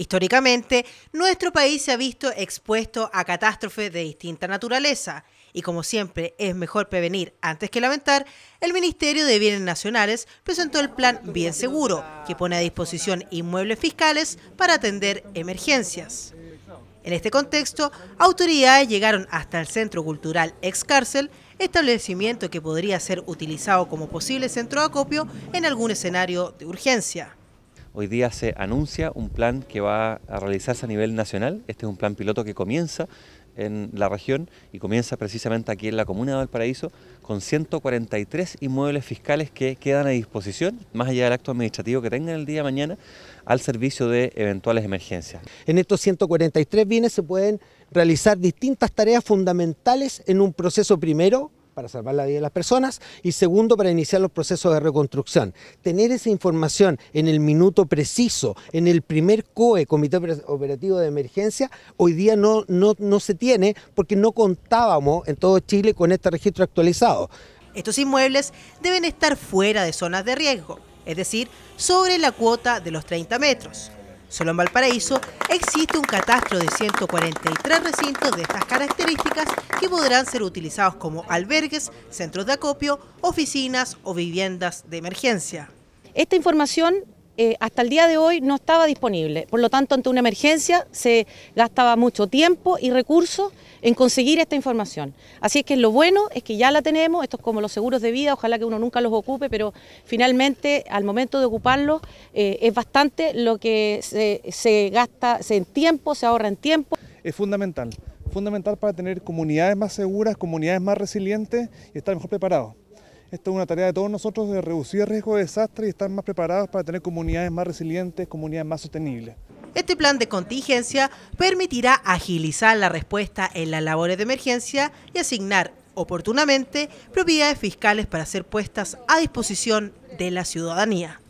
Históricamente, nuestro país se ha visto expuesto a catástrofes de distinta naturaleza y como siempre es mejor prevenir antes que lamentar, el Ministerio de Bienes Nacionales presentó el plan Bien Seguro, que pone a disposición inmuebles fiscales para atender emergencias. En este contexto, autoridades llegaron hasta el Centro Cultural Excárcel, establecimiento que podría ser utilizado como posible centro de acopio en algún escenario de urgencia. Hoy día se anuncia un plan que va a realizarse a nivel nacional. Este es un plan piloto que comienza en la región y comienza precisamente aquí en la comuna de Valparaíso con 143 inmuebles fiscales que quedan a disposición, más allá del acto administrativo que tengan el día de mañana, al servicio de eventuales emergencias. En estos 143 bienes se pueden realizar distintas tareas fundamentales en un proceso primero para salvar la vida de las personas y segundo, para iniciar los procesos de reconstrucción. Tener esa información en el minuto preciso, en el primer COE, Comité Operativo de Emergencia, hoy día no, no, se tiene porque no contábamos en todo Chile con este registro actualizado. Estos inmuebles deben estar fuera de zonas de riesgo, es decir, sobre la cuota de los 30 metros. Solo en Valparaíso existe un catastro de 143 recintos de estas características que podrán ser utilizados como albergues, centros de acopio, oficinas o viviendas de emergencia. Esta información eh, hasta el día de hoy no estaba disponible. Por lo tanto, ante una emergencia se gastaba mucho tiempo y recursos en conseguir esta información. Así es que lo bueno es que ya la tenemos, esto es como los seguros de vida, ojalá que uno nunca los ocupe, pero finalmente al momento de ocuparlos eh, es bastante lo que se, gasta en tiempo, se ahorra en tiempo. Es fundamental, fundamental para tener comunidades más seguras, comunidades más resilientes y estar mejor preparados. Esta es una tarea de todos nosotros de reducir el riesgo de desastre y estar más preparados para tener comunidades más resilientes, comunidades más sostenibles. Este plan de contingencia permitirá agilizar la respuesta en las labores de emergencia y asignar oportunamente propiedades fiscales para ser puestas a disposición de la ciudadanía.